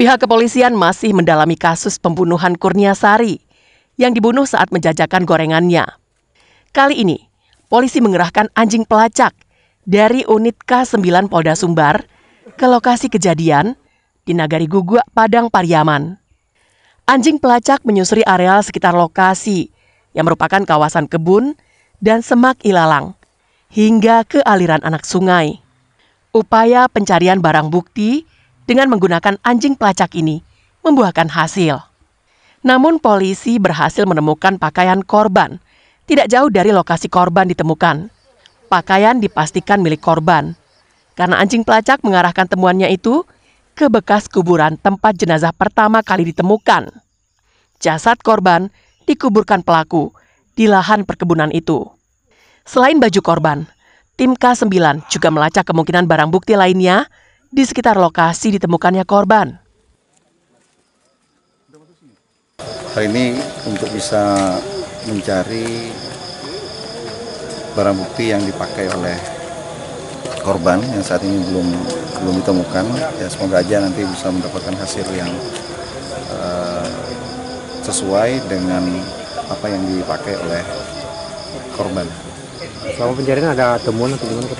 Pihak kepolisian masih mendalami kasus pembunuhan Kurniasari yang dibunuh saat menjajakan gorengannya. Kali ini, polisi mengerahkan anjing pelacak dari unit K9 Polda Sumbar ke lokasi kejadian di Nagari Gugua, Padang, Pariaman. Anjing pelacak menyusuri areal sekitar lokasi yang merupakan kawasan kebun dan semak ilalang hingga ke aliran anak sungai. Upaya pencarian barang bukti dengan menggunakan anjing pelacak ini membuahkan hasil. Namun polisi berhasil menemukan pakaian korban tidak jauh dari lokasi korban ditemukan. Pakaian dipastikan milik korban karena anjing pelacak mengarahkan temuannya itu ke bekas kuburan tempat jenazah pertama kali ditemukan. Jasad korban dikuburkan pelaku di lahan perkebunan itu. Selain baju korban, Tim K9 juga melacak kemungkinan barang bukti lainnya di sekitar lokasi ditemukannya korban. Hari ini untuk bisa mencari barang bukti yang dipakai oleh korban yang saat ini belum belum ditemukan ya semoga aja nanti bisa mendapatkan hasil yang uh, sesuai dengan apa yang dipakai oleh korban. Selama pencarian ada temuan atau gimana?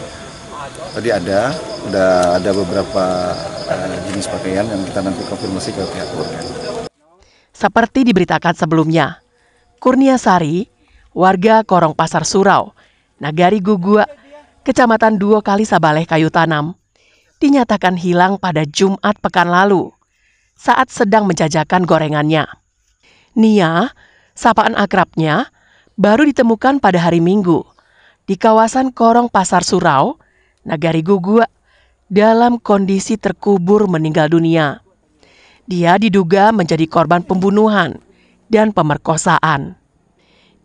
Tadi ada, udah ada beberapa uh, jenis pakaian yang kita nanti konfirmasi ke pihak keluarga. Seperti diberitakan sebelumnya, Kurnia Sari, warga Korong Pasar Surau, Nagari Gugua, Kecamatan Duo Kali Sabaleh Kayu Tanam, dinyatakan hilang pada Jumat pekan lalu saat sedang menjajakan gorengannya. Nia, sapaan akrabnya, baru ditemukan pada hari Minggu di kawasan Korong Pasar Surau, Nagari Gugua, dalam kondisi terkubur meninggal dunia. Dia diduga menjadi korban pembunuhan dan pemerkosaan.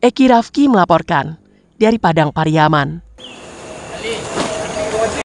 Eki Rafki melaporkan dari Padang Pariaman.